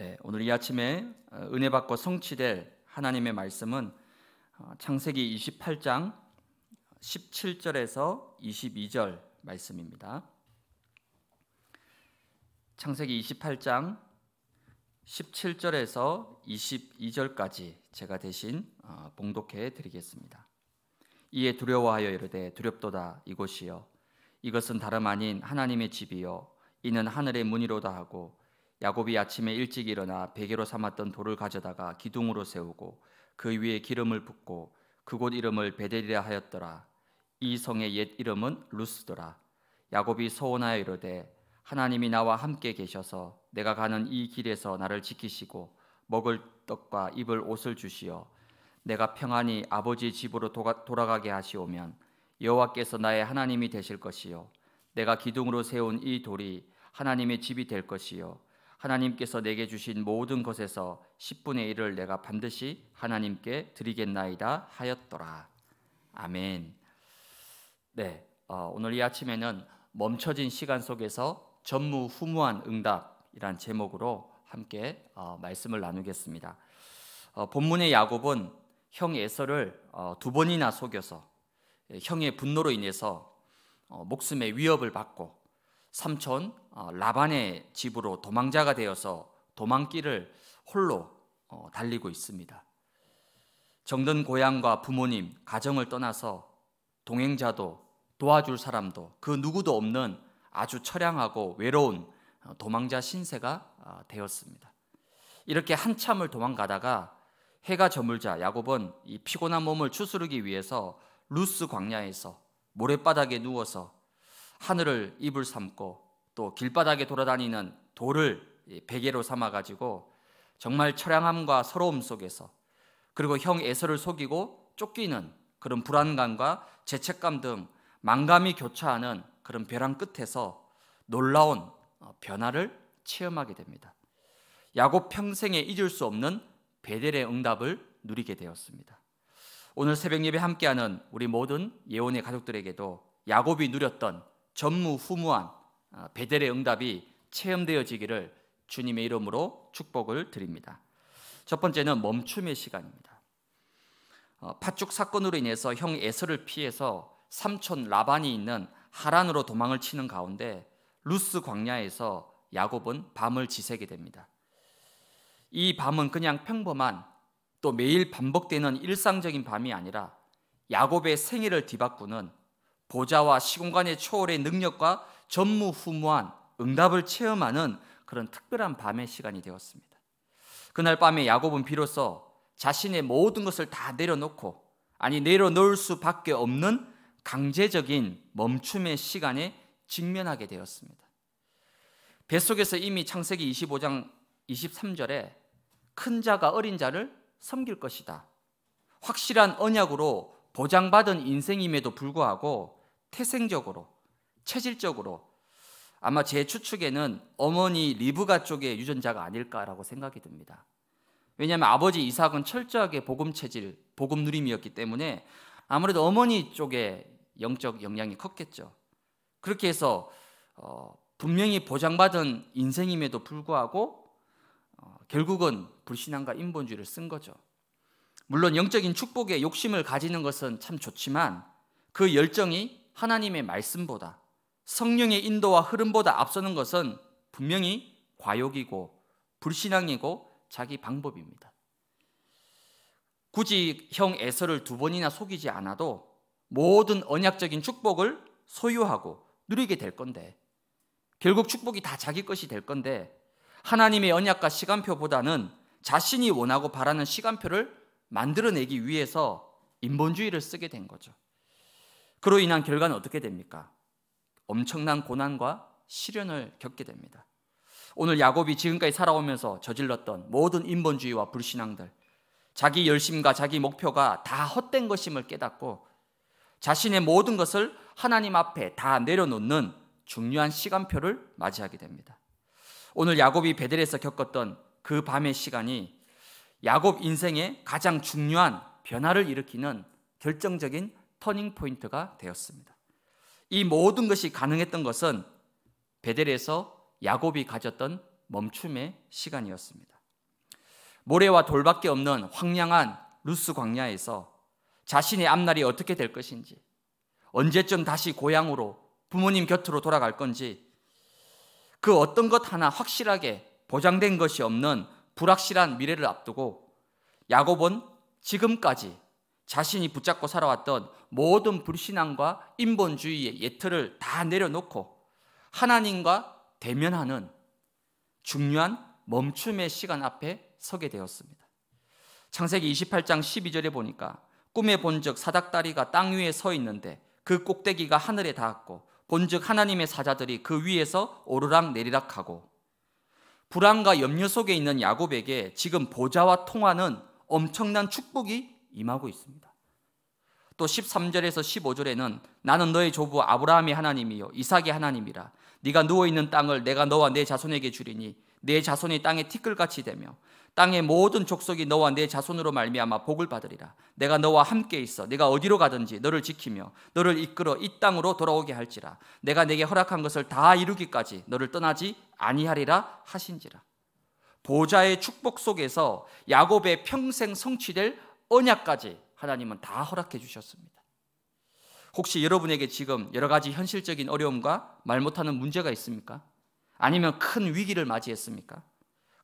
네, 오늘 이 아침에 어, 은혜 받고 성취될 하나님의 말씀은 어, 창세기 28장 17절에서 22절 말씀입니다. 창세기 28장 17절에서 22절까지 제가 대신 어, 봉독해 드리겠습니다. 이에 두려워하여 이르되 두렵도다 이곳이여 이것은 다름 아닌 하나님의 집이요 이는 하늘의 문이로다 하고 야곱이 아침에 일찍 일어나 베개로 삼았던 돌을 가져다가 기둥으로 세우고 그 위에 기름을 붓고 그곳 이름을 베델이라 하였더라. 이 성의 옛 이름은 루스더라. 야곱이 서원하여 이르되 하나님이 나와 함께 계셔서 내가 가는 이 길에서 나를 지키시고 먹을 떡과 입을 옷을 주시어 내가 평안히 아버지 집으로 도가, 돌아가게 하시오면 여호와께서 나의 하나님이 되실 것이요 내가 기둥으로 세운 이 돌이 하나님의 집이 될 것이요 하나님께서 내게 주신 모든 것에서 10분의 1을 내가 반드시 하나님께 드리겠나이다 하였더라. 아멘. 네, 어, 오늘 이 아침에는 멈춰진 시간 속에서 전무후무한 응답이란 제목으로 함께 어, 말씀을 나누겠습니다. 어, 본문의 야곱은 형 에서를 어, 두 번이나 속여서 예, 형의 분노로 인해서 어, 목숨의 위협을 받고 삼촌 어, 라반의 집으로 도망자가 되어서 도망길을 홀로 어, 달리고 있습니다. 정든 고향과 부모님, 가정을 떠나서 동행자도 도와줄 사람도 그 누구도 없는 아주 처량하고 외로운 어, 도망자 신세가 아, 되었습니다. 이렇게 한참을 도망가다가 해가 저물자 야곱은 이 피곤한 몸을 추스르기 위해서 루스 광야에서 모래바닥에 누워서 하늘을 입을 삼고 또 길바닥에 돌아다니는 돌을 베개로 삼아 가지고 정말 처량함과 서러움 속에서 그리고 형 에서를 속이고 쫓기는 그런 불안감과 죄책감 등 망감이 교차하는 그런 벼랑 끝에서 놀라운 어, 변화를 체험하게 됩니다. 야곱 평생에 잊을 수 없는 베델의 응답을 누리게 되었습니다. 오늘 새벽 예배 함께하는 우리 모든 예원의 가족들에게도 야곱이 누렸던 전무후무한 어, 베델의 응답이 체험되어지기를 주님의 이름으로 축복을 드립니다. 첫 번째는 멈춤의 시간입니다. 어, 팥죽 사건으로 인해서 형 에서를 피해서 삼촌 라반이 있는 하란으로 도망을 치는 가운데 루스 광야에서 야곱은 밤을 지새게 됩니다. 이 밤은 그냥 평범한 또 매일 반복되는 일상적인 밤이 아니라 야곱의 생애를 뒤바꾸는 보좌와 시공간의 초월의 능력과 전무후무한 응답을 체험하는 그런 특별한 밤의 시간이 되었습니다. 그날 밤에 야곱은 비로소 자신의 모든 것을 다 내려놓고 아니 내려놓을 수밖에 없는 강제적인 멈춤의 시간에 직면하게 되었습니다. 뱃속에서 이미 창세기 25장 23절에 큰 자가 어린 자를 섬길 것이다. 확실한 언약으로 보장받은 인생임에도 불구하고 태생적으로 체질적으로 아마 제 추측에는 어머니 리브가 쪽의 유전자가 아닐까라고 생각이 듭니다. 왜냐하면 아버지 이삭은 철저하게 복음 체질, 복음 누림이었기 때문에 아무래도 어머니 쪽에 영적 영향이 컸겠죠. 그렇게 해서 어, 분명히 보장받은 인생임에도 불구하고 어, 결국은 불신앙과 인본주의를 쓴 거죠. 물론 영적인 축복에 욕심을 가지는 것은 참 좋지만 그 열정이 하나님의 말씀보다 성령의 인도와 흐름보다 앞서는 것은 분명히 과욕이고 불신앙이고 자기 방법입니다. 굳이 형 에서를 두 번이나 속이지 않아도 모든 언약적인 축복을 소유하고 누리게 될 건데 결국 축복이 다 자기 것이 될 건데 하나님의 언약과 시간표보다는 자신이 원하고 바라는 시간표를 만들어내기 위해서 인본주의를 쓰게 된 거죠. 그로 인한 결과는 어떻게 됩니까? 엄청난 고난과 시련을 겪게 됩니다. 오늘 야곱이 지금까지 살아오면서 저질렀던 모든 인본주의와 불신앙들, 자기 열심과 자기 목표가 다 헛된 것임을 깨닫고 자신의 모든 것을 하나님 앞에 다 내려놓는 중요한 시간표를 맞이하게 됩니다. 오늘 야곱이 베델에서 겪었던 그 밤의 시간이 야곱 인생의 가장 중요한 변화를 일으키는 결정적인 터닝 포인트가 되었습니다. 이 모든 것이 가능했던 것은 베델에서 야곱이 가졌던 멈춤의 시간이었습니다. 모래와 돌밖에 없는 황량한 루스 광야에서 자신의 앞날이 어떻게 될 것인지, 언제쯤 다시 고향으로 부모님 곁으로 돌아갈 건지, 그 어떤 것 하나 확실하게 보장된 것이 없는 불확실한 미래를 앞두고 야곱은 지금까지 자신이 붙잡고 살아왔던 모든 불신앙과 인본주의의 예틀을 다 내려놓고 하나님과 대면하는 중요한 멈춤의 시간 앞에 서게 되었습니다. 창세기 28장 12절에 보니까 꿈에 본즉 사닥다리가 땅 위에 서 있는데 그 꼭대기가 하늘에 닿았고 본즉 하나님의 사자들이 그 위에서 오르락 내리락하고 불안과 염려 속에 있는 야곱에게 지금 보좌와 통하는 엄청난 축복이 임하고 있습니다. 또 13절에서 15절에는 나는 너의 조부 아브라함의 하나님이요 이삭의 하나님이라 네가 누워 있는 땅을 내가 너와 내 자손에게 주리니 내 자손이 땅의 티끌같이 되며 땅의 모든 족속이 너와 내 자손으로 말미암아 복을 받으리라. 내가 너와 함께 있어. 내가 어디로 가든지 너를 지키며 너를 이끌어 이 땅으로 돌아오게 할지라. 내가 내게 허락한 것을 다 이루기까지 너를 떠나지 아니하리라 하신지라. 보좌의 축복 속에서 야곱의 평생 성취될 언약까지 하나님은 다 허락해 주셨습니다. 혹시 여러분에게 지금 여러 가지 현실적인 어려움과 말 못하는 문제가 있습니까? 아니면 큰 위기를 맞이했습니까?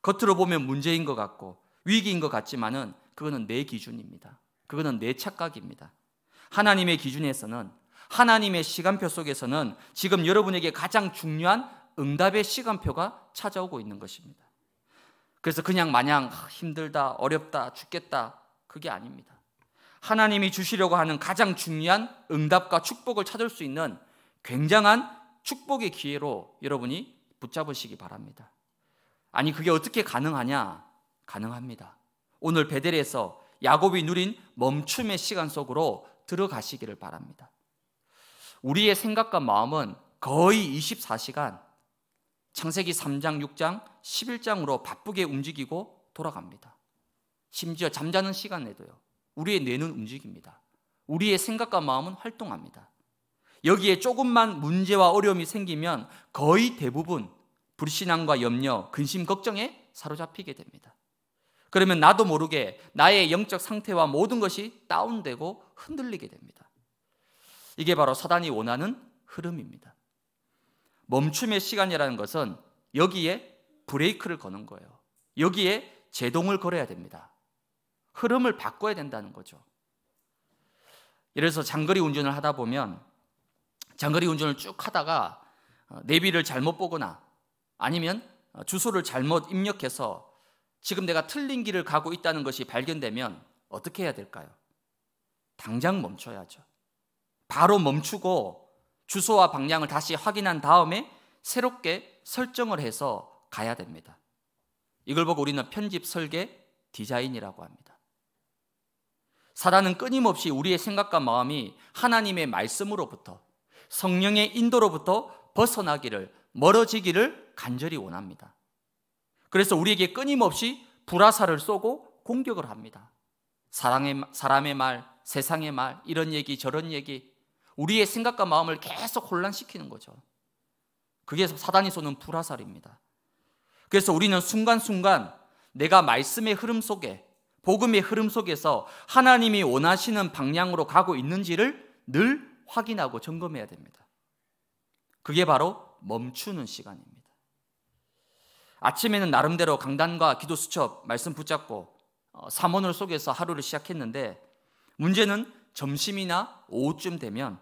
겉으로 보면 문제인 것 같고 위기인 것 같지만은 그거는 내 기준입니다. 그거는 내 착각입니다. 하나님의 기준에서는 하나님의 시간표 속에서는 지금 여러분에게 가장 중요한 응답의 시간표가 찾아오고 있는 것입니다. 그래서 그냥 마냥 아, 힘들다, 어렵다, 죽겠다 그게 아닙니다. 하나님이 주시려고 하는 가장 중요한 응답과 축복을 찾을 수 있는 굉장한 축복의 기회로 여러분이 붙잡으시기 바랍니다. 아니 그게 어떻게 가능하냐? 가능합니다. 오늘 베델에서 야곱이 누린 멈춤의 시간 속으로 들어가시기를 바랍니다. 우리의 생각과 마음은 거의 24시간 창세기 3장, 6장, 11장으로 바쁘게 움직이고 돌아갑니다. 심지어 잠자는 시간에도요. 우리의 뇌는 움직입니다. 우리의 생각과 마음은 활동합니다. 여기에 조금만 문제와 어려움이 생기면 거의 대부분 불신앙과 염려, 근심, 걱정에 사로잡히게 됩니다. 그러면 나도 모르게 나의 영적 상태와 모든 것이 다운되고 흔들리게 됩니다. 이게 바로 사단이 원하는 흐름입니다. 멈춤의 시간이라는 것은 여기에 브레이크를 거는 거예요. 여기에 제동을 걸어야 됩니다. 흐름을 바꿔야 된다는 거죠. 이래서 장거리 운전을 하다 보면 장거리 운전을 쭉 하다가 어, 내비를 잘못 보거나 아니면 어, 주소를 잘못 입력해서 지금 내가 틀린 길을 가고 있다는 것이 발견되면 어떻게 해야 될까요? 당장 멈춰야죠. 바로 멈추고 주소와 방향을 다시 확인한 다음에 새롭게 설정을 해서 가야 됩니다. 이걸 보고 우리는 편집 설계 디자인이라고 합니다. 사단은 끊임없이 우리의 생각과 마음이 하나님의 말씀으로부터 성령의 인도로부터 벗어나기를 멀어지기를 간절히 원합니다. 그래서 우리에게 끊임없이 불화살을 쏘고 공격을 합니다. 사랑의, 사람의 말, 세상의 말, 이런 얘기, 저런 얘기, 우리의 생각과 마음을 계속 혼란시키는 거죠. 그게 사단이 쏘는 불화살입니다. 그래서 우리는 순간순간 내가 말씀의 흐름 속에 복음의 흐름 속에서 하나님이 원하시는 방향으로 가고 있는지를 늘 확인하고 점검해야 됩니다. 그게 바로 멈추는 시간입니다. 아침에는 나름대로 강단과 기도 수첩 말씀 붙잡고 사원을 어, 속에서 하루를 시작했는데 문제는 점심이나 오후쯤 되면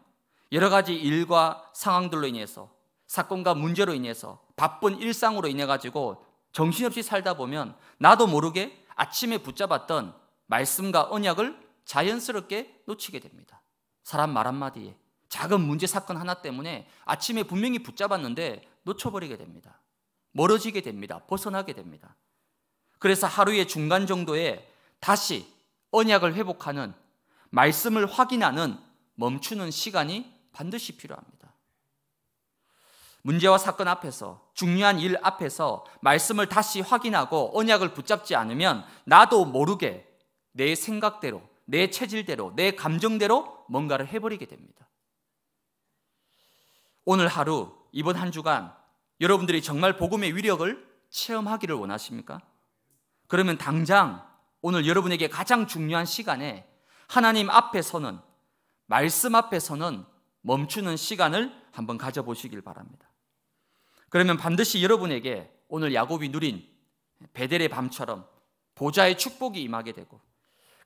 여러 가지 일과 상황들로 인해서 사건과 문제로 인해서 바쁜 일상으로 인해 가지고 정신없이 살다 보면 나도 모르게 아침에 붙잡았던 말씀과 언약을 자연스럽게 놓치게 됩니다. 사람 말 한마디에 작은 문제 사건 하나 때문에 아침에 분명히 붙잡았는데 놓쳐버리게 됩니다. 멀어지게 됩니다. 벗어나게 됩니다. 그래서 하루의 중간 정도에 다시 언약을 회복하는 말씀을 확인하는 멈추는 시간이 반드시 필요합니다. 문제와 사건 앞에서 중요한 일 앞에서 말씀을 다시 확인하고 언약을 붙잡지 않으면 나도 모르게 내 생각대로, 내 체질대로, 내 감정대로 뭔가를 해버리게 됩니다. 오늘 하루, 이번 한 주간 여러분들이 정말 복음의 위력을 체험하기를 원하십니까? 그러면 당장 오늘 여러분에게 가장 중요한 시간에 하나님 앞에서는 말씀 앞에서는 멈추는 시간을 한번 가져보시길 바랍니다. 그러면 반드시 여러분에게 오늘 야곱이 누린 베델의 밤처럼 보좌의 축복이 임하게 되고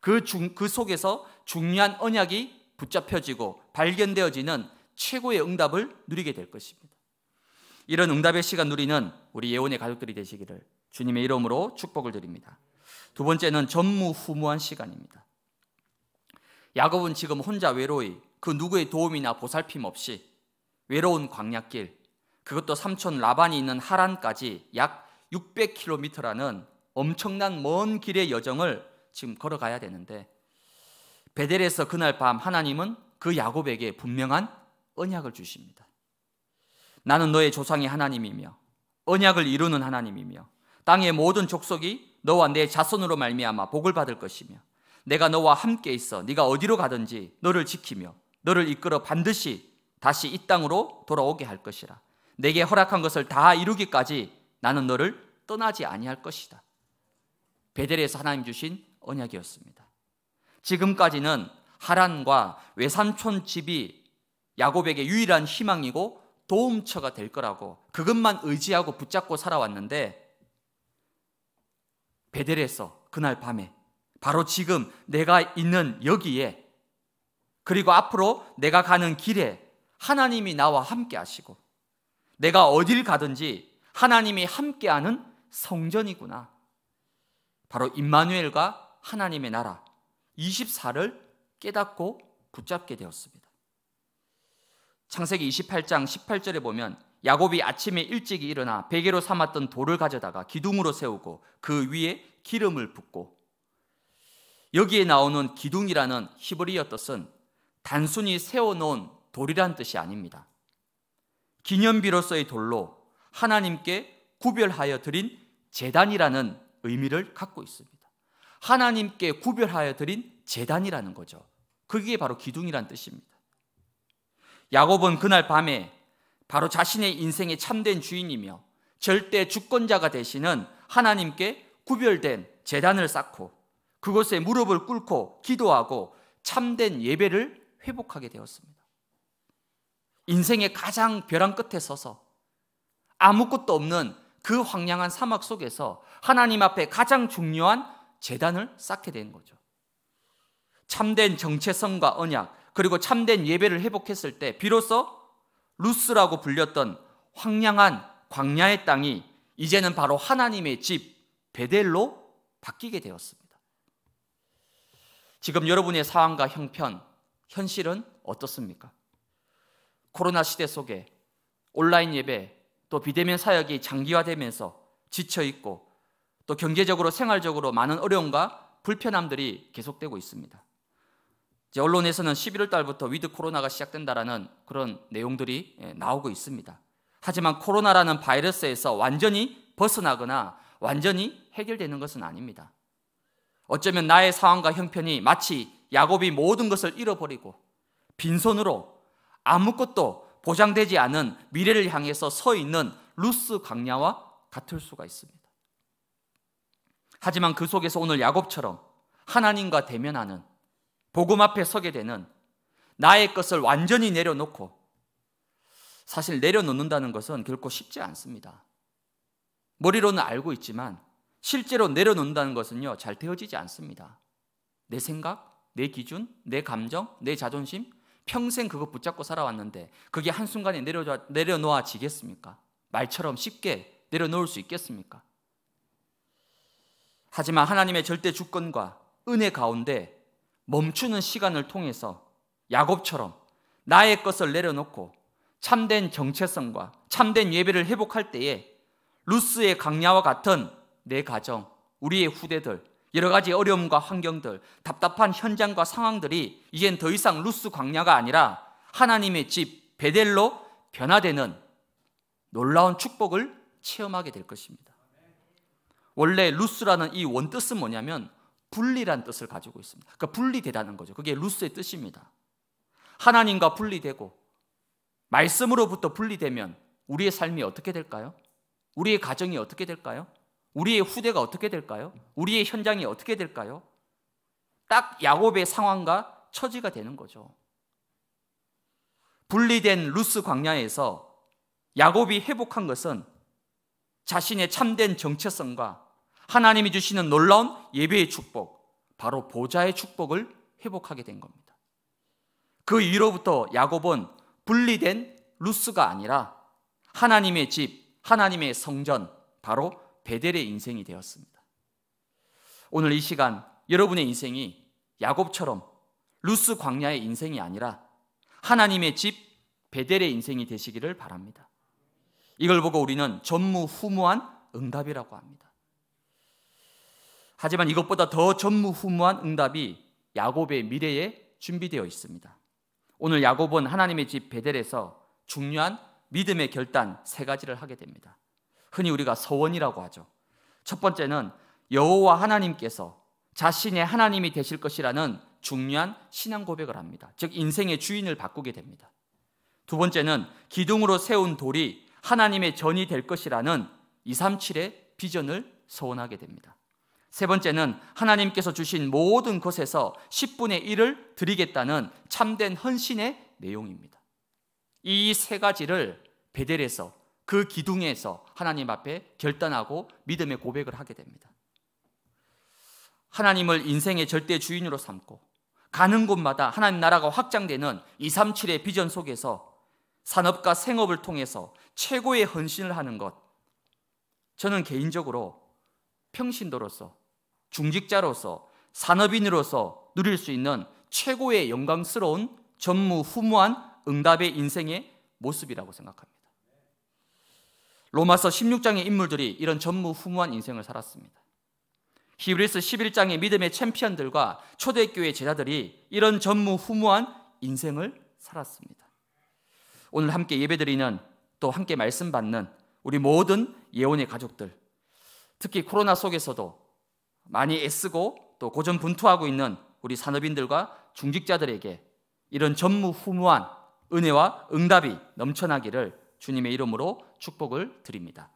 그, 중, 그 속에서 중요한 언약이 붙잡혀지고 발견되어지는 최고의 응답을 누리게 될 것입니다. 이런 응답의 시간 누리는 우리 예원의 가족들이 되시기를 주님의 이름으로 축복을 드립니다. 두 번째는 전무후무한 시간입니다. 야곱은 지금 혼자 외로이 그 누구의 도움이나 보살핌 없이 외로운 광약길 그것도 삼촌 라반이 있는 하란까지 약 600km라는 엄청난 먼 길의 여정을 지금 걸어가야 되는데 베델에서 그날 밤 하나님은 그 야곱에게 분명한 언약을 주십니다. 나는 너의 조상의 하나님이며 언약을 이루는 하나님이며 땅의 모든 족속이 너와 내 자손으로 말미암아 복을 받을 것이며 내가 너와 함께 있어 네가 어디로 가든지 너를 지키며 너를 이끌어 반드시 다시 이 땅으로 돌아오게 할 것이라 내게 허락한 것을 다 이루기까지 나는 너를 떠나지 아니할 것이다. 베델에서 하나님 주신 언약이었습니다. 지금까지는 하란과 외삼촌 집이 야곱에게 유일한 희망이고 도움처가 될 거라고 그것만 의지하고 붙잡고 살아왔는데 베델에서 그날 밤에 바로 지금 내가 있는 여기에 그리고 앞으로 내가 가는 길에 하나님이 나와 함께 하시고 내가 어딜 가든지 하나님이 함께하는 성전이구나. 바로 임마누엘과 하나님의 나라 24를 깨닫고 붙잡게 되었습니다. 창세기 28장 18절에 보면 야곱이 아침에 일찍 일어나 베개로 삼았던 돌을 가져다가 기둥으로 세우고 그 위에 기름을 붓고 여기에 나오는 기둥이라는 히브리어 뜻은 단순히 세워놓은 돌이란 뜻이 아닙니다. 기념비로서의 돌로 하나님께 구별하여 드린 재단이라는 의미를 갖고 있습니다. 하나님께 구별하여 드린 재단이라는 거죠. 그게 바로 기둥이란 뜻입니다. 야곱은 그날 밤에 바로 자신의 인생의 참된 주인이며 절대 주권자가 되시는 하나님께 구별된 재단을 쌓고 그곳에 무릎을 꿇고 기도하고 참된 예배를 회복하게 되었습니다. 인생의 가장 벼랑 끝에 서서 아무것도 없는 그 황량한 사막 속에서 하나님 앞에 가장 중요한 재단을 쌓게 된 거죠. 참된 정체성과 언약, 그리고 참된 예배를 회복했을 때 비로소 루스라고 불렸던 황량한 광야의 땅이 이제는 바로 하나님의 집 베델로 바뀌게 되었습니다. 지금 여러분의 상황과 형편, 현실은 어떻습니까? 코로나 시대 속에 온라인 예배 또 비대면 사역이 장기화되면서 지쳐 있고 또 경제적으로 생활적으로 많은 어려움과 불편함들이 계속되고 있습니다. 이제 언론에서는 11월 달부터 위드 코로나가 시작된다라는 그런 내용들이 예, 나오고 있습니다. 하지만 코로나라는 바이러스에서 완전히 벗어나거나 완전히 해결되는 것은 아닙니다. 어쩌면 나의 상황과 형편이 마치 야곱이 모든 것을 잃어버리고 빈손으로 아무것도 보장되지 않은 미래를 향해서 서 있는 루스 강야와 같을 수가 있습니다. 하지만 그 속에서 오늘 야곱처럼 하나님과 대면하는 복음 앞에 서게 되는 나의 것을 완전히 내려놓고 사실 내려놓는다는 것은 결코 쉽지 않습니다. 머리로는 알고 있지만 실제로 내려놓는다는 것은요 잘 되어지지 않습니다. 내 생각, 내 기준, 내 감정, 내 자존심 평생 그것 붙잡고 살아왔는데 그게 한순간에 내려, 내려놓아지겠습니까? 말처럼 쉽게 내려놓을 수 있겠습니까? 하지만 하나님의 절대 주권과 은혜 가운데 멈추는 시간을 통해서 야곱처럼 나의 것을 내려놓고 참된 정체성과 참된 예배를 회복할 때에 루스의 강야와 같은 내 가정, 우리의 후대들, 여러 가지 어려움과 환경들, 답답한 현장과 상황들이 이젠 더 이상 루스 광야가 아니라 하나님의 집 베델로 변화되는 놀라운 축복을 체험하게 될 것입니다. 원래 루스라는 이 원뜻은 뭐냐면 분리란 뜻을 가지고 있습니다. 그러니까 분리되다는 거죠. 그게 루스의 뜻입니다. 하나님과 분리되고 말씀으로부터 분리되면 우리의 삶이 어떻게 될까요? 우리의 가정이 어떻게 될까요? 우리의 후대가 어떻게 될까요? 우리의 현장이 어떻게 될까요? 딱 야곱의 상황과 처지가 되는 거죠. 분리된 루스 광야에서 야곱이 회복한 것은 자신의 참된 정체성과 하나님이 주시는 놀라운 예배의 축복, 바로 보좌의 축복을 회복하게 된 겁니다. 그 이후로부터 야곱은 분리된 루스가 아니라 하나님의 집, 하나님의 성전, 바로 베델의 인생이 되었습니다. 오늘 이 시간 여러분의 인생이 야곱처럼 루스 광야의 인생이 아니라 하나님의 집 베델의 인생이 되시기를 바랍니다. 이걸 보고 우리는 전무후무한 응답이라고 합니다. 하지만 이것보다 더 전무후무한 응답이 야곱의 미래에 준비되어 있습니다. 오늘 야곱은 하나님의 집 베델에서 중요한 믿음의 결단 세 가지를 하게 됩니다. 흔히 우리가 서원이라고 하죠. 첫 번째는 여호와 하나님께서 자신의 하나님이 되실 것이라는 중요한 신앙 고백을 합니다. 즉 인생의 주인을 바꾸게 됩니다. 두 번째는 기둥으로 세운 돌이 하나님의 전이 될 것이라는 237의 비전을 서원하게 됩니다. 세 번째는 하나님께서 주신 모든 것에서 10분의 1을 드리겠다는 참된 헌신의 내용입니다. 이 세 가지를 베델에서 그 기둥에서 하나님 앞에 결단하고 믿음의 고백을 하게 됩니다. 하나님을 인생의 절대 주인으로 삼고 가는 곳마다 하나님 나라가 확장되는 237의 비전 속에서 산업과 생업을 통해서 최고의 헌신을 하는 것. 저는 개인적으로 평신도로서, 중직자로서, 산업인으로서 누릴 수 있는 최고의 영광스러운 전무후무한 응답의 인생의 모습이라고 생각합니다. 로마서 16장의 인물들이 이런 전무후무한 인생을 살았습니다. 히브리스 11장의 믿음의 챔피언들과 초대교회 제자들이 이런 전무후무한 인생을 살았습니다. 오늘 함께 예배드리는 또 함께 말씀 받는 우리 모든 예언의 가족들 특히 코로나 속에서도 많이 애쓰고 또 고전분투하고 있는 우리 산업인들과 중직자들에게 이런 전무후무한 은혜와 응답이 넘쳐나기를 주님의 이름으로 축복을 드립니다.